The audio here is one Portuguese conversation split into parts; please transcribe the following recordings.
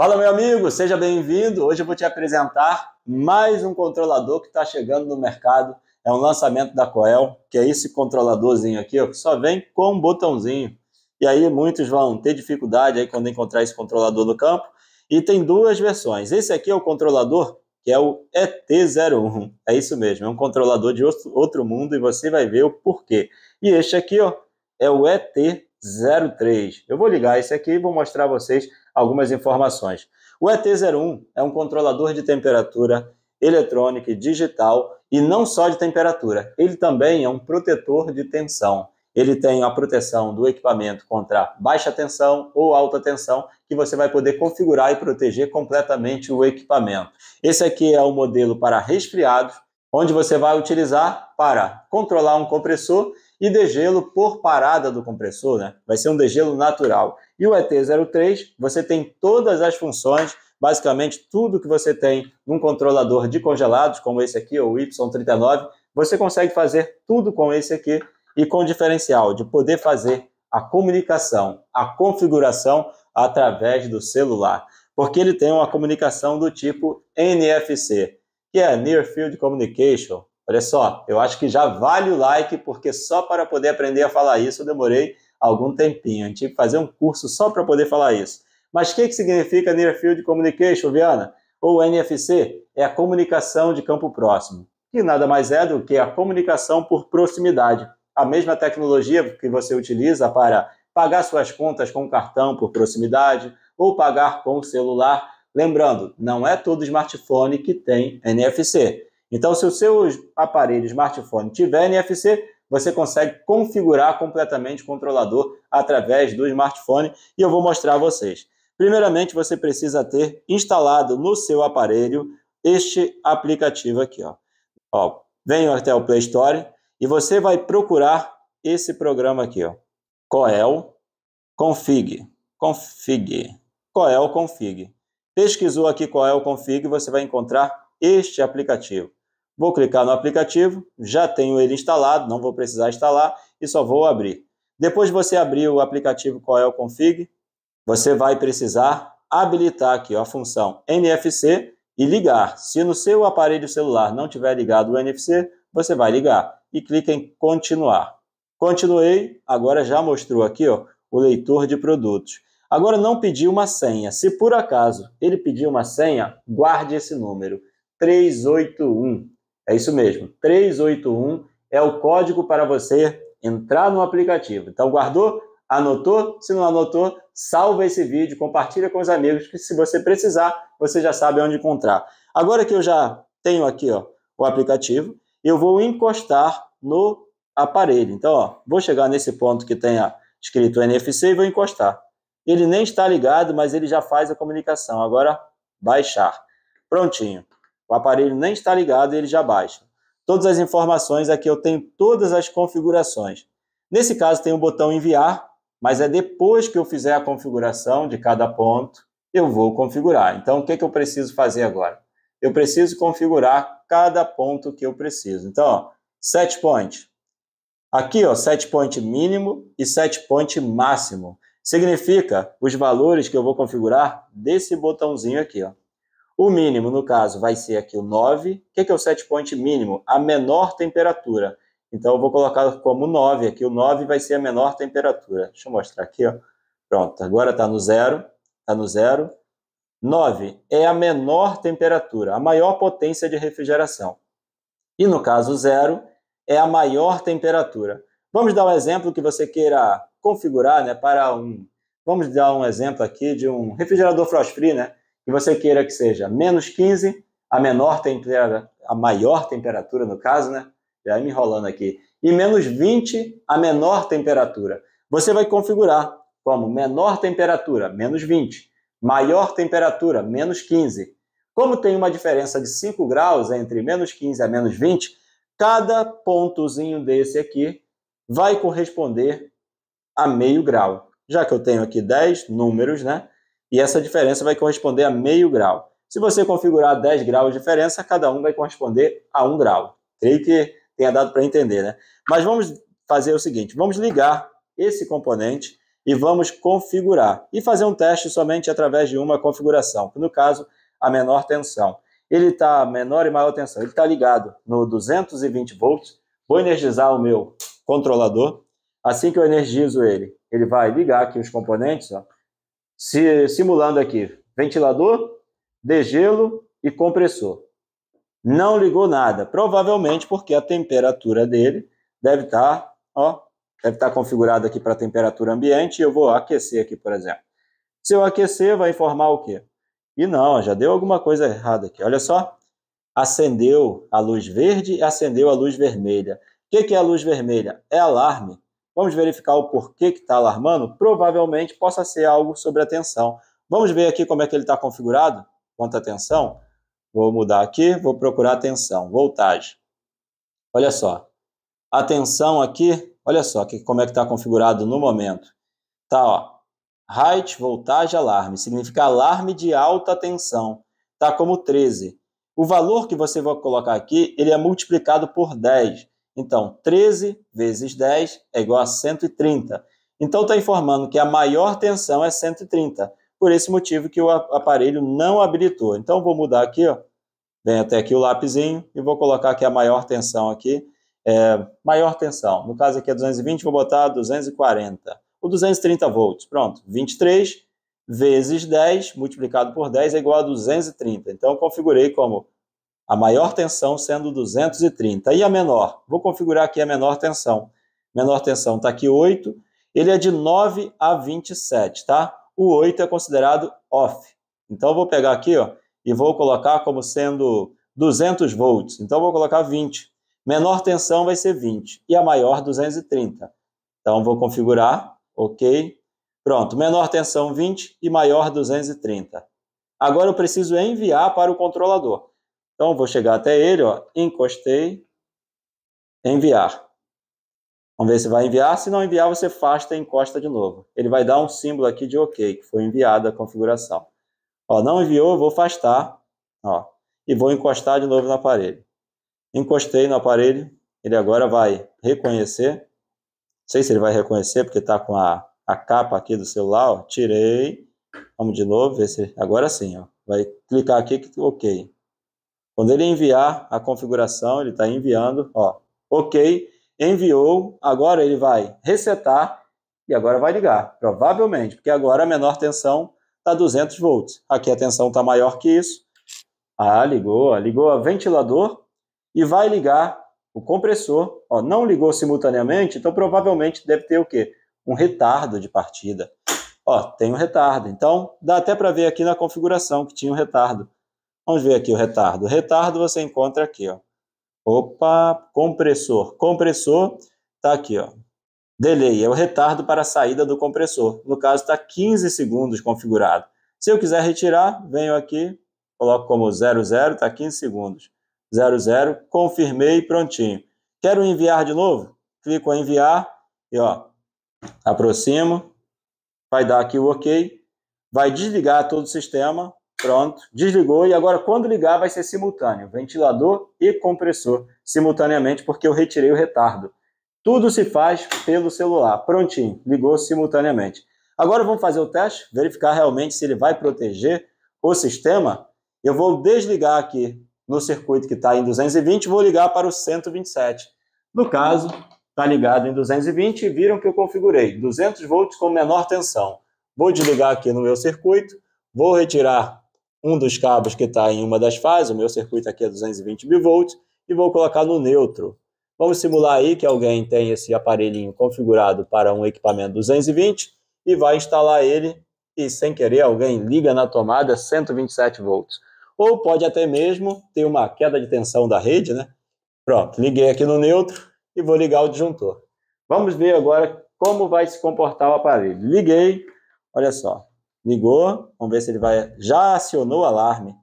Fala, meu amigo, seja bem-vindo. Hoje eu vou te apresentar mais um controlador que está chegando no mercado. É um lançamento da Coel, que é esse controladorzinho aqui, ó, que só vem com um botãozinho. E aí muitos vão ter dificuldade aí quando encontrar esse controlador no campo. E tem duas versões. Esse aqui é o controlador, que é o ET01. É isso mesmo, é um controlador de outro mundo e você vai ver o porquê. E este aqui, ó, é o ET03. Eu vou ligar esse aqui e vou mostrar a vocês algumas informações. O ET01 é um controlador de temperatura eletrônica e digital e não só de temperatura, ele também é um protetor de tensão. Ele tem a proteção do equipamento contra baixa tensão ou alta tensão, que você vai poder configurar e proteger completamente o equipamento. Esse aqui é o modelo para resfriados, onde você vai utilizar para controlar um compressor e degelo por parada do compressor, né? Vai ser um degelo natural. E o ET03, você tem todas as funções, basicamente tudo que você tem num controlador de congelados, como esse aqui, o Y39, você consegue fazer tudo com esse aqui e com o diferencial de poder fazer a comunicação, a configuração através do celular, porque ele tem uma comunicação do tipo NFC, que é Near Field Communication. Olha só, eu acho que já vale o like, porque só para poder aprender a falar isso eu demorei algum tempinho. A gente que fazer um curso só para poder falar isso. Mas o que, que significa Near Field Communication, Viana? Ou NFC? É a comunicação de campo próximo, que nada mais é do que a comunicação por proximidade. A mesma tecnologia que você utiliza para pagar suas contas com cartão por proximidade ou pagar com o celular. Lembrando, não é todo smartphone que tem NFC. Então, se o seu aparelho smartphone tiver NFC, você consegue configurar completamente o controlador através do smartphone e eu vou mostrar a vocês. Primeiramente, você precisa ter instalado no seu aparelho este aplicativo aqui. Ó. Ó, venho até o Play Store e você vai procurar esse programa aqui, ó. Coel Config. Config. Coel Config. Pesquisou aqui Coel Config, você vai encontrar este aplicativo. Vou clicar no aplicativo, já tenho ele instalado, não vou precisar instalar e só vou abrir. Depois de você abrir o aplicativo Coel é Config, você vai precisar habilitar aqui ó, a função NFC e ligar. Se no seu aparelho celular não tiver ligado o NFC, você vai ligar e clica em continuar. Continuei, agora já mostrou aqui ó, o leitor de produtos. Agora não pediu uma senha. Se por acaso ele pedir uma senha, guarde esse número, 381. É isso mesmo. 381 é o código para você entrar no aplicativo. Então, guardou? Anotou? Se não anotou, salva esse vídeo, compartilha com os amigos, que se você precisar, você já sabe onde encontrar. Agora que eu já tenho aqui ó, o aplicativo, eu vou encostar no aparelho. Então, ó, vou chegar nesse ponto que tem escrito NFC e vou encostar. Ele nem está ligado, mas ele já faz a comunicação. Agora, baixar. Prontinho. O aparelho nem está ligado e ele já baixa. Todas as informações aqui eu tenho todas as configurações. Nesse caso tem o um botão enviar, mas é depois que eu fizer a configuração de cada ponto, eu vou configurar. Então o que, é que eu preciso fazer agora? Eu preciso configurar cada ponto que eu preciso. Então, ó, set point. Aqui, ó, set point mínimo e set point máximo. Significa os valores que eu vou configurar desse botãozinho aqui, ó. O mínimo, no caso, vai ser aqui o 9. O que é, o set point mínimo? A menor temperatura. Então, eu vou colocar como 9 aqui. O 9 vai ser a menor temperatura. Deixa eu mostrar aqui. Ó. Pronto, agora está no zero. Está no zero. 9 é a menor temperatura, a maior potência de refrigeração. E no caso zero, é a maior temperatura. Vamos dar um exemplo que você queira configurar né, para um. Vamos dar um exemplo aqui de um refrigerador frost free, né? que você queira que seja menos 15, a menor temperatura, a maior temperatura no caso, né? Já me enrolando aqui. E menos 20, a menor temperatura. Você vai configurar como menor temperatura, menos 20, maior temperatura, menos 15. Como tem uma diferença de 5 graus entre menos 15 a menos 20, cada pontozinho desse aqui vai corresponder a meio grau. Já que eu tenho aqui 10 números, né? e essa diferença vai corresponder a meio grau. Se você configurar 10 graus de diferença, cada um vai corresponder a 1 grau. Creio que tenha dado para entender, né? Mas vamos fazer o seguinte, vamos ligar esse componente e vamos configurar e fazer um teste somente através de uma configuração, no caso, a menor tensão. Ele está menor e maior tensão, ele está ligado no 220 volts, vou energizar o meu controlador, assim que eu energizo ele, ele vai ligar aqui os componentes, ó, se, simulando aqui, ventilador, degelo e compressor. Não ligou nada, provavelmente porque a temperatura dele deve estar, ó, deve estar configurada aqui para temperatura ambiente. Eu vou aquecer aqui, por exemplo. Se eu aquecer, vai informar o quê? E não, já deu alguma coisa errada aqui. Olha só, acendeu a luz verde, acendeu a luz vermelha. O que, que é a luz vermelha? É alarme. Vamos verificar o porquê que está alarmando? Provavelmente possa ser algo sobre a tensão. Vamos ver aqui como é que ele está configurado quanto à tensão? Vou mudar aqui, vou procurar a tensão, voltagem. Olha só, a tensão aqui, olha só que, como é que está configurado no momento. Tá, ó, height, voltagem, alarme, significa alarme de alta tensão. Tá como 13. O valor que você vai colocar aqui, ele é multiplicado por 10. Então, 13 vezes 10 é igual a 130. Então, está informando que a maior tensão é 130. Por esse motivo que o aparelho não habilitou. Então, vou mudar aqui, ó. Vem até aqui o lapisinho e vou colocar aqui a maior tensão aqui. É, maior tensão. No caso aqui é 220, vou botar 240. Ou 230 volts. Pronto. 23 vezes 10, multiplicado por 10, é igual a 230. Então, configurei como a maior tensão sendo 230. E a menor? Vou configurar aqui a menor tensão. Menor tensão está aqui 8, ele é de 9 a 27, tá? O 8 é considerado off. Então, eu vou pegar aqui ó, e vou colocar como sendo 200 volts. Então, eu vou colocar 20. Menor tensão vai ser 20 e a maior 230. Então, vou configurar, ok. Pronto, menor tensão 20 e maior 230. Agora, eu preciso enviar para o controlador. Então, vou chegar até ele, ó, encostei, enviar. Vamos ver se vai enviar. Se não enviar, você afasta e encosta de novo. Ele vai dar um símbolo aqui de OK, que foi enviada a configuração. Ó, não enviou, vou afastar. Ó, e vou encostar de novo no aparelho. Encostei no aparelho, ele agora vai reconhecer. Não sei se ele vai reconhecer, porque está com a, a capa aqui do celular. Ó. Tirei. Vamos de novo, ver se. Agora sim, ó. Vai clicar aqui, OK. Quando ele enviar a configuração, ele está enviando, ó, ok, enviou, agora ele vai resetar e agora vai ligar, provavelmente, porque agora a menor tensão está 200 volts. Aqui a tensão está maior que isso. Ah, ligou, ligou o ventilador e vai ligar o compressor. Ó, não ligou simultaneamente, então provavelmente deve ter o quê? Um retardo de partida. Ó, tem um retardo. Então, dá até para ver aqui na configuração que tinha um retardo. Vamos ver aqui o retardo. O retardo você encontra aqui, ó. Opa, compressor. Compressor está aqui, ó. Delay é o retardo para a saída do compressor. No caso, está 15 segundos configurado. Se eu quiser retirar, venho aqui, coloco como 00, está 15 segundos. 00, confirmei, prontinho. Quero enviar de novo? Clico em enviar e ó, aproximo. Vai dar aqui o OK. Vai desligar todo o sistema, Pronto, desligou e agora quando ligar vai ser simultâneo, ventilador e compressor simultaneamente porque eu retirei o retardo. Tudo se faz pelo celular, prontinho, ligou simultaneamente. Agora vamos fazer o teste, verificar realmente se ele vai proteger o sistema. Eu vou desligar aqui no circuito que está em 220, vou ligar para o 127. No caso, está ligado em 220 e viram que eu configurei 200 volts com menor tensão. Vou desligar aqui no meu circuito, vou retirar um dos cabos que está em uma das fases, o meu circuito aqui é 220 volts e vou colocar no neutro. Vamos simular aí que alguém tem esse aparelhinho configurado para um equipamento 220 e vai instalar ele e sem querer alguém liga na tomada 127 volts. Ou pode até mesmo ter uma queda de tensão da rede, né? Pronto, liguei aqui no neutro e vou ligar o disjuntor. Vamos ver agora como vai se comportar o aparelho. Liguei, olha só, Ligou, vamos ver se ele vai. Já acionou o alarme.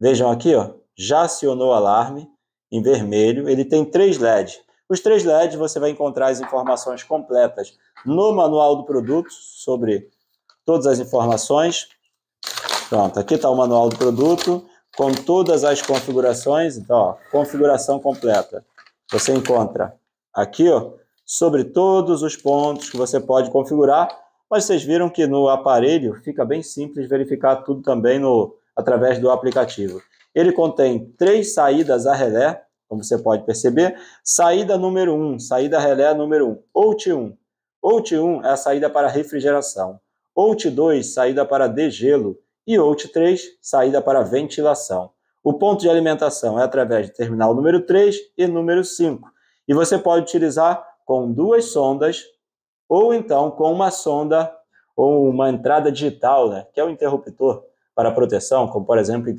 Vejam aqui, ó. Já acionou o alarme em vermelho. Ele tem três LEDs. Os três LEDs você vai encontrar as informações completas no manual do produto sobre todas as informações. Pronto, aqui está o manual do produto com todas as configurações. Então, ó, configuração completa. Você encontra aqui ó, sobre todos os pontos que você pode configurar mas vocês viram que no aparelho fica bem simples verificar tudo também no, através do aplicativo. Ele contém três saídas a relé, como você pode perceber. Saída número 1, um, saída relé número 1, um, OUT1. OUT1 é a saída para refrigeração. OUT2, saída para degelo. E OUT3, saída para ventilação. O ponto de alimentação é através de terminal número 3 e número 5. E você pode utilizar com duas sondas ou então com uma sonda ou uma entrada digital, né, que é o interruptor para proteção, como por exemplo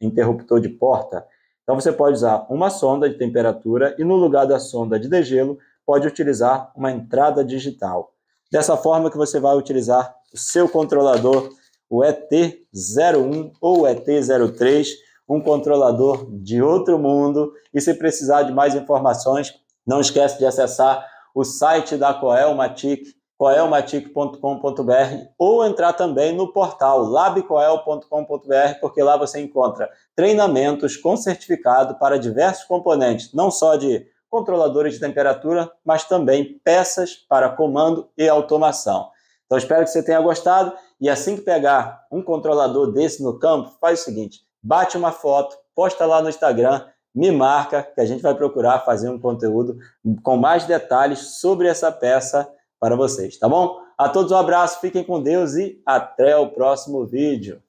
interruptor de porta. Então você pode usar uma sonda de temperatura e no lugar da sonda de degelo pode utilizar uma entrada digital. Dessa forma que você vai utilizar o seu controlador, o ET01 ou ET03, um controlador de outro mundo. E se precisar de mais informações, não esquece de acessar o site da Coelmatic, coelmatic.com.br, ou entrar também no portal labcoel.com.br, porque lá você encontra treinamentos com certificado para diversos componentes, não só de controladores de temperatura, mas também peças para comando e automação. Então espero que você tenha gostado e assim que pegar um controlador desse no campo, faz o seguinte, bate uma foto, posta lá no Instagram me marca que a gente vai procurar fazer um conteúdo com mais detalhes sobre essa peça para vocês, tá bom? A todos um abraço, fiquem com Deus e até o próximo vídeo.